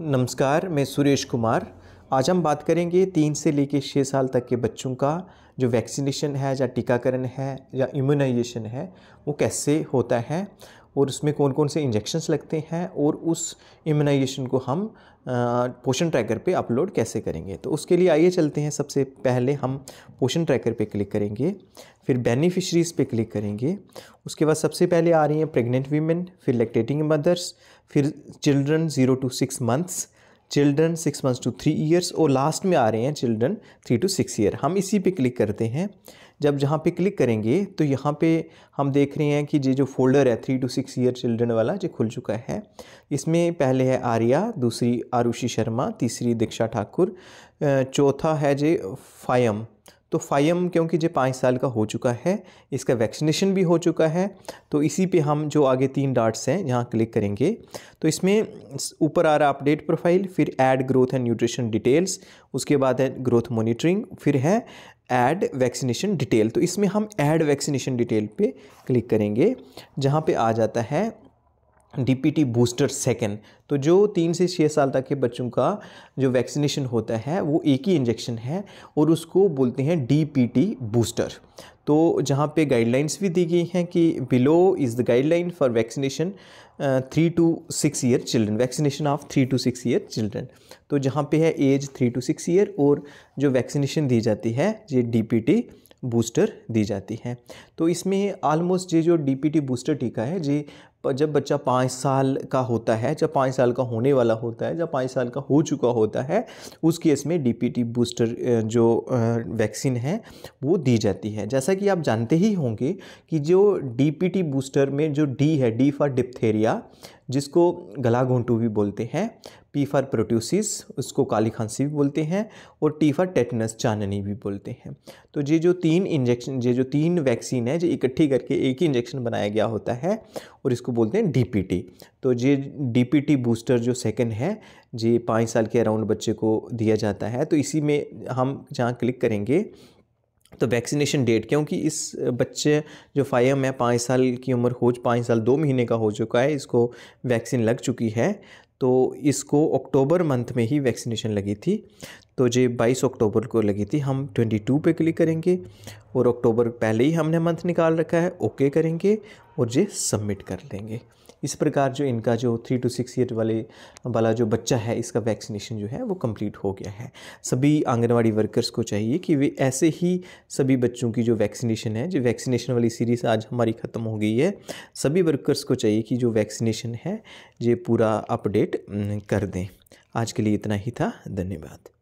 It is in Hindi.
नमस्कार मैं सुरेश कुमार आज हम बात करेंगे तीन से लेकर छः साल तक के बच्चों का जो वैक्सीनेशन है या टीकाकरण है या इम्यूनाइजेशन है वो कैसे होता है और उसमें कौन कौन से इंजेक्शन्स लगते हैं और उस इम्यूनाइजेशन को हम पोषण ट्रैकर पे अपलोड कैसे करेंगे तो उसके लिए आइए चलते हैं सबसे पहले हम पोषण ट्रैकर पे क्लिक करेंगे फिर बेनिफिशरीज़ पे क्लिक करेंगे उसके बाद सबसे पहले आ रही हैं प्रेग्नेंट वीमेन फिर लेक्टेटिंग मदर्स फिर children zero to six months children six months to three years और लास्ट में आ रहे हैं children three to six year हम इसी पे क्लिक करते हैं जब जहाँ पे क्लिक करेंगे तो यहाँ पे हम देख रहे हैं कि ये जो फोल्डर है three to six year children वाला जो खुल चुका है इसमें पहले है आर्या दूसरी आरुषि शर्मा तीसरी दीक्षा ठाकुर चौथा है जे फायम तो फाइम क्योंकि जो पाँच साल का हो चुका है इसका वैक्सीनेशन भी हो चुका है तो इसी पे हम जो आगे तीन डार्ट्स हैं यहाँ क्लिक करेंगे तो इसमें ऊपर आ रहा अपडेट प्रोफाइल फिर add growth and nutrition details उसके बाद है ग्रोथ मॉनिटरिंग फिर है ऐड वैक्सीनेशन डिटेल तो इसमें हम ऐड वैक्सीनेशन डिटेल पे क्लिक करेंगे जहाँ पे आ जाता है डी बूस्टर सेकेंड तो जो तीन से छः साल तक के बच्चों का जो वैक्सीनेशन होता है वो एक ही इंजेक्शन है और उसको बोलते हैं डी बूस्टर तो जहाँ पे गाइडलाइंस भी दी गई हैं कि below is the guideline for vaccination three to six year children vaccination of three to six year children तो जहाँ पे है as three to six year और जो वैक्सीनेशन दी जाती है ये डी बूस्टर दी जाती है तो इसमें ऑलमोस्ट ये जो डीपीटी बूस्टर टीका है ये जब बच्चा पाँच साल का होता है जब पाँच साल का होने वाला होता है जब पाँच साल का हो चुका होता है उस केस में डी बूस्टर जो वैक्सीन है वो दी जाती है जैसा कि आप जानते ही होंगे कि जो डी बूस्टर में जो डी है डी फॉर डिप्थेरिया जिसको गला घोंटू भी बोलते हैं पी फॉर प्रोट्यूसिस उसको काली खांसी भी बोलते हैं और टी फॉर टेटनस चाननी भी बोलते हैं तो ये जो तीन इंजेक्शन ये जो तीन वैक्सीन है जो इकट्ठी करके एक ही इंजेक्शन बनाया गया होता है और इसको बोलते हैं डीपीटी तो ये डीपीटी बूस्टर जो सेकंड है ये पाँच साल के अराउंड बच्चे को दिया जाता है तो इसी में हम जहाँ क्लिक करेंगे तो वैक्सीनेशन डेट क्योंकि इस बच्चे जो फाइम है पाँच साल की उम्र हो पाँच साल दो महीने का हो चुका है इसको वैक्सीन लग चुकी है तो इसको अक्टूबर मंथ में ही वैक्सीनेशन लगी थी तो ये 22 अक्टूबर को लगी थी हम 22 पे क्लिक करेंगे और अक्टूबर पहले ही हमने मंथ निकाल रखा है ओके करेंगे और जे सबमिट कर लेंगे इस प्रकार जो इनका जो थ्री टू सिक्स ईयर वाले वाला जो बच्चा है इसका वैक्सीनेशन जो है वो कंप्लीट हो गया है सभी आंगनवाड़ी वर्कर्स को चाहिए कि वे ऐसे ही सभी बच्चों की जो वैक्सीनेशन है जो वैक्सीनेशन वाली सीरीज़ आज हमारी ख़त्म हो गई है सभी वर्कर्स को चाहिए कि जो वैक्सीनेशन है ये पूरा अपडेट अपडेट mm, कर दें आज के लिए इतना ही था धन्यवाद